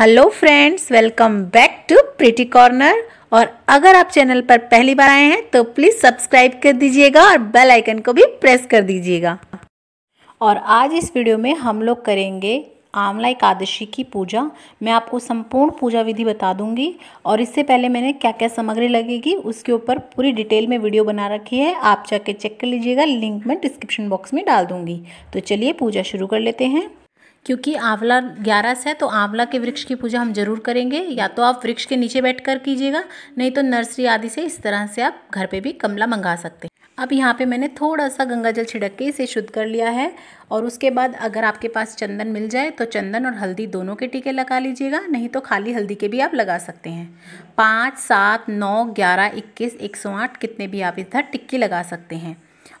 hello friends welcome back to pretty corner और अगर आप चैनल पर पहली बार आए हैं तो प्लीज़ सब्सक्राइब कर दीजिएगा और बेल आइकन को भी प्रेस कर दीजिएगा और आज इस वीडियो में हम लोग करेंगे आंवला एकादशी की पूजा मैं आपको संपूर्ण पूजा विधि बता दूंगी और इससे पहले मैंने क्या क्या सामग्री लगेगी उसके ऊपर पूरी डिटेल में वीडियो बना रखी है आप जाके चेक कर लीजिएगा लिंक मैं डिस्क्रिप्शन बॉक्स में डाल दूंगी तो चलिए पूजा शुरू कर लेते हैं क्योंकि आंवला ग्यारस है तो आंवला के वृक्ष की पूजा हम जरूर करेंगे या तो आप वृक्ष के नीचे बैठ कर कीजिएगा नहीं तो नर्सरी आदि से इस तरह से आप घर पर भी कमला मंगा सकते हैं अब यहाँ पे मैंने थोड़ा सा गंगा जल छिड़क के इसे शुद्ध कर लिया है और उसके बाद अगर आपके पास चंदन मिल जाए तो चंदन और हल्दी दोनों के टीके लगा लीजिएगा नहीं तो खाली हल्दी के भी आप लगा सकते हैं पाँच सात नौ ग्यारह इक्कीस एक सौ आठ कितने भी आप इधर टिक्की लगा सकते हैं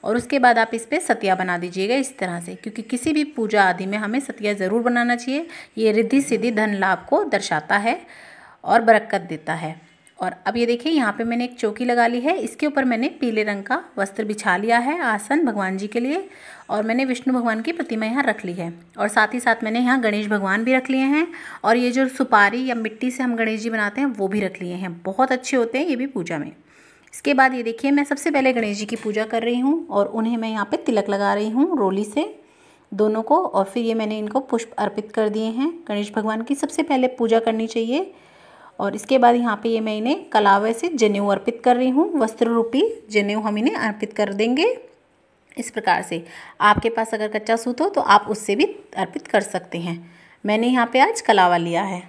और उसके बाद आप इस पर सतिया बना दीजिएगा इस तरह से क्योंकि किसी भी पूजा आदि में हमें सतिया ज़रूर बनाना चाहिए ये रिद्धि सिद्धि धन लाभ को दर्शाता है और बरक्कत देता है और अब ये देखिए यहाँ पे मैंने एक चौकी लगा ली है इसके ऊपर मैंने पीले रंग का वस्त्र बिछा लिया है आसन भगवान जी के लिए और मैंने विष्णु भगवान की प्रतिमा यहाँ रख ली है और साथ ही साथ मैंने यहाँ गणेश भगवान भी रख लिए हैं और ये जो सुपारी या मिट्टी से हम गणेश जी बनाते हैं वो भी रख लिए हैं बहुत अच्छे होते हैं ये भी पूजा में इसके बाद ये देखिए मैं सबसे पहले गणेश जी की पूजा कर रही हूँ और उन्हें मैं यहाँ पे तिलक लगा रही हूँ रोली से दोनों को और फिर ये मैंने इनको पुष्प अर्पित कर दिए हैं गणेश भगवान की सबसे पहले पूजा करनी चाहिए और इसके बाद यहाँ पे ये मैं इन्हें कलावे से जनेऊ अर्पित कर रही हूँ वस्त्र रूपी जनेऊ हम इन्हें अर्पित कर देंगे इस प्रकार से आपके पास अगर कच्चा सूत हो तो आप उससे भी अर्पित कर सकते हैं मैंने यहाँ पर आज कलावा लिया है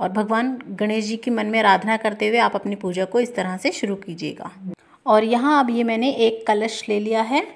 और भगवान गणेश जी की मन में आराधना करते हुए आप अपनी पूजा को इस तरह से शुरू कीजिएगा और यहाँ अब ये मैंने एक कलश ले लिया है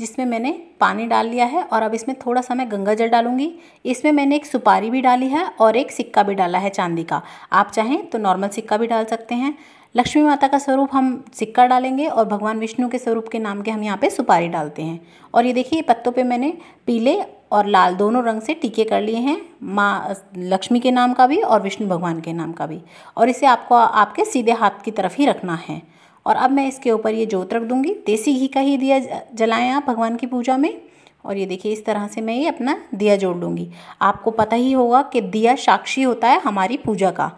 जिसमें मैंने पानी डाल लिया है और अब इसमें थोड़ा सा मैं गंगा जल डालूंगी इसमें मैंने एक सुपारी भी डाली है और एक सिक्का भी डाला है चांदी का आप चाहें तो नॉर्मल सिक्का भी डाल सकते हैं लक्ष्मी माता का स्वरूप हम सिक्का डालेंगे और भगवान विष्णु के स्वरूप के नाम के हम यहाँ पे सुपारी डालते हैं और ये देखिए पत्तों पे मैंने पीले और लाल दोनों रंग से टीके कर लिए हैं माँ लक्ष्मी के नाम का भी और विष्णु भगवान के नाम का भी और इसे आपको आपके सीधे हाथ की तरफ ही रखना है और अब मैं इसके ऊपर ये जोत रख दूँगी देसी घी का ही दिया जलाएं आप भगवान की पूजा में और ये देखिए इस तरह से मैं ये अपना दिया जोड़ लूँगी आपको पता ही होगा कि दिया साक्षी होता है हमारी पूजा का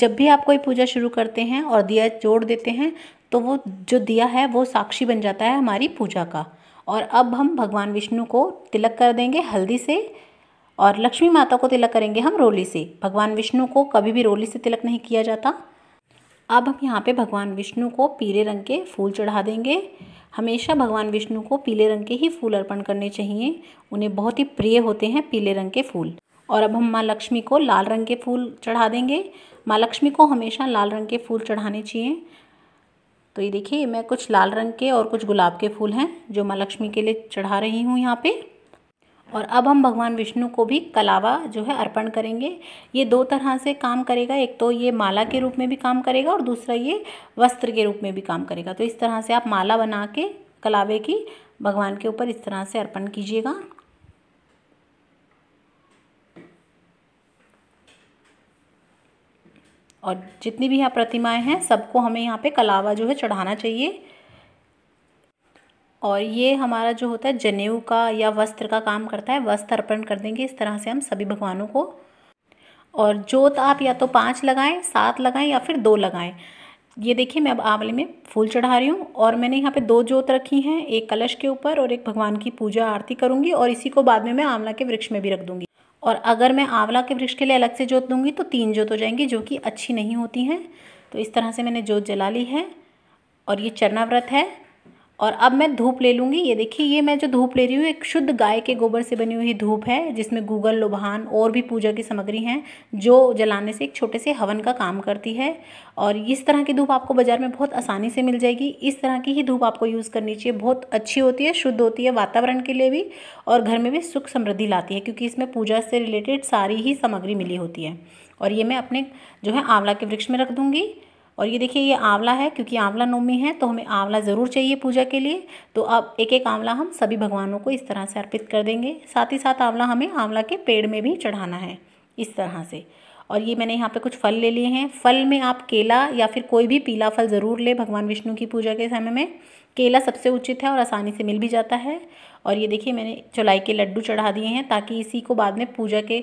जब भी आप कोई पूजा शुरू करते हैं और दिया जोड़ देते हैं तो वो जो दिया है वो साक्षी बन जाता है हमारी पूजा का और अब हम भगवान विष्णु को तिलक कर देंगे हल्दी से और लक्ष्मी माता को तिलक करेंगे हम रोली से भगवान विष्णु को कभी भी रोली से तिलक नहीं किया जाता अब हम यहाँ पे भगवान विष्णु को पीले रंग के फूल चढ़ा देंगे हमेशा भगवान विष्णु को पीले रंग के ही फूल अर्पण करने चाहिए उन्हें बहुत ही प्रिय होते हैं पीले रंग के फूल और अब हम माँ लक्ष्मी को लाल रंग के फूल चढ़ा देंगे माँ लक्ष्मी को हमेशा लाल रंग के फूल चढ़ाने चाहिए तो ये देखिए मैं कुछ लाल रंग के और कुछ गुलाब के फूल हैं जो माँ लक्ष्मी के लिए चढ़ा रही हूँ यहाँ पे और अब हम भगवान विष्णु को भी कलावा जो है अर्पण करेंगे ये दो तरह से काम करेगा एक तो ये माला के रूप में भी काम करेगा और दूसरा ये वस्त्र के रूप में भी काम करेगा तो इस तरह से आप माला बना के कलावे की भगवान के ऊपर इस तरह से अर्पण कीजिएगा और जितनी भी यहाँ प्रतिमाएं हैं सबको हमें यहाँ पे कलावा जो है चढ़ाना चाहिए और ये हमारा जो होता है जनेऊ का या वस्त्र का काम करता है वस्त्र अर्पण कर देंगे इस तरह से हम सभी भगवानों को और जोत आप या तो पाँच लगाएं सात लगाएं या फिर दो लगाएं ये देखिए मैं अब आंवले में फूल चढ़ा रही हूँ और मैंने यहाँ पे दो जोत रखी हैं एक कलश के ऊपर और एक भगवान की पूजा आरती करूँगी और इसी को बाद में मैं आंवला के वृक्ष में भी रख दूँगी और अगर मैं आंवला के वृक्ष के लिए अलग से जोत दूँगी तो तीन जोत हो जाएंगी जो कि अच्छी नहीं होती हैं तो इस तरह से मैंने जोत जला ली है और ये चरना व्रत है और अब मैं धूप ले लूँगी ये देखिए ये मैं जो धूप ले रही हूँ एक शुद्ध गाय के गोबर से बनी हुई धूप है जिसमें गूगल लोभान और भी पूजा की सामग्री हैं जो जलाने से एक छोटे से हवन का काम करती है और इस तरह की धूप आपको बाज़ार में बहुत आसानी से मिल जाएगी इस तरह की ही धूप आपको यूज़ करनी चाहिए बहुत अच्छी होती है शुद्ध होती है वातावरण के लिए भी और घर में भी सुख समृद्धि लाती है क्योंकि इसमें पूजा से रिलेटेड सारी ही सामग्री मिली होती है और ये मैं अपने जो है आंवला के वृक्ष में रख दूँगी और ये देखिए ये आंवला है क्योंकि आंवला नवमी है तो हमें आंवला ज़रूर चाहिए पूजा के लिए तो अब एक एक आंवला हम सभी भगवानों को इस तरह से अर्पित कर देंगे साथ ही साथ आंवला हमें आंवला के पेड़ में भी चढ़ाना है इस तरह से और ये मैंने यहाँ पे कुछ फल ले लिए हैं फल में आप केला या फिर कोई भी पीला फल ज़रूर ले भगवान विष्णु की पूजा के समय में केला सबसे उचित है और आसानी से मिल भी जाता है और ये देखिए मैंने चौलाई के लड्डू चढ़ा दिए हैं ताकि इसी को बाद में पूजा के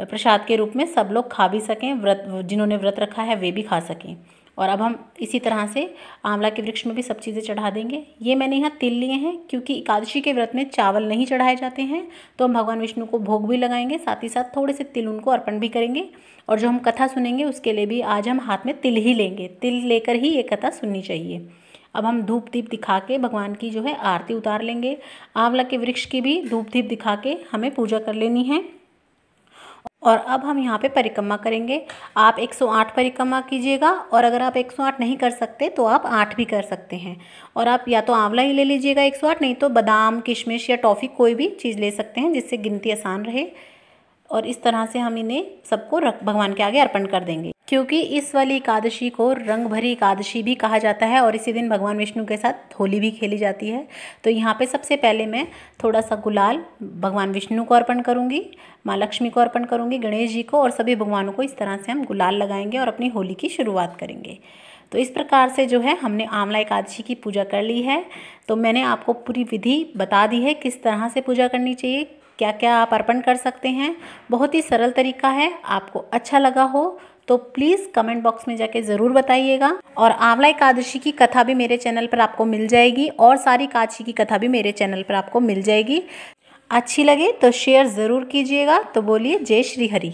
प्रसाद के रूप में सब लोग खा भी सकें व्रत जिन्होंने व्रत रखा है वे भी खा सकें और अब हम इसी तरह से आंवला के वृक्ष में भी सब चीज़ें चढ़ा देंगे ये मैंने यहाँ तिल लिए हैं क्योंकि एकादशी के व्रत में चावल नहीं चढ़ाए जाते हैं तो हम भगवान विष्णु को भोग भी लगाएंगे साथ ही साथ थोड़े से तिल उनको अर्पण भी करेंगे और जो हम कथा सुनेंगे उसके लिए भी आज हम हाथ में तिल ही लेंगे तिल लेकर ही ये कथा सुननी चाहिए अब हम धूप दीप दिखा के भगवान की जो है आरती उतार लेंगे आंवला के वृक्ष की भी धूप दीप दिखा के हमें पूजा कर लेनी है और अब हम यहाँ पे परिक्रमा करेंगे आप 108 परिक्रमा कीजिएगा और अगर आप 108 नहीं कर सकते तो आप 8 भी कर सकते हैं और आप या तो आंवला ही ले लीजिएगा 108 नहीं तो बादाम किशमिश या टॉफ़ी कोई भी चीज़ ले सकते हैं जिससे गिनती आसान रहे और इस तरह से हम इन्हें सबको रख भगवान के आगे अर्पण कर देंगे क्योंकि इस वाली एकादशी को रंग भरी एकादशी भी कहा जाता है और इसी दिन भगवान विष्णु के साथ होली भी खेली जाती है तो यहाँ पे सबसे पहले मैं थोड़ा सा गुलाल भगवान विष्णु को अर्पण करूँगी माँ लक्ष्मी को अर्पण करूँगी गणेश जी को और सभी भगवानों को इस तरह से हम गुलाल लगाएंगे और अपनी होली की शुरुआत करेंगे तो इस प्रकार से जो है हमने आंवला एकादशी की पूजा कर ली है तो मैंने आपको पूरी विधि बता दी है किस तरह से पूजा करनी चाहिए क्या क्या आप अर्पण कर सकते हैं बहुत ही सरल तरीका है आपको अच्छा लगा हो तो प्लीज़ कमेंट बॉक्स में जाके ज़रूर बताइएगा और आंवला एकादशी की कथा भी मेरे चैनल पर आपको मिल जाएगी और सारी काशी की कथा भी मेरे चैनल पर आपको मिल जाएगी अच्छी लगे तो शेयर ज़रूर कीजिएगा तो बोलिए जय श्री हरि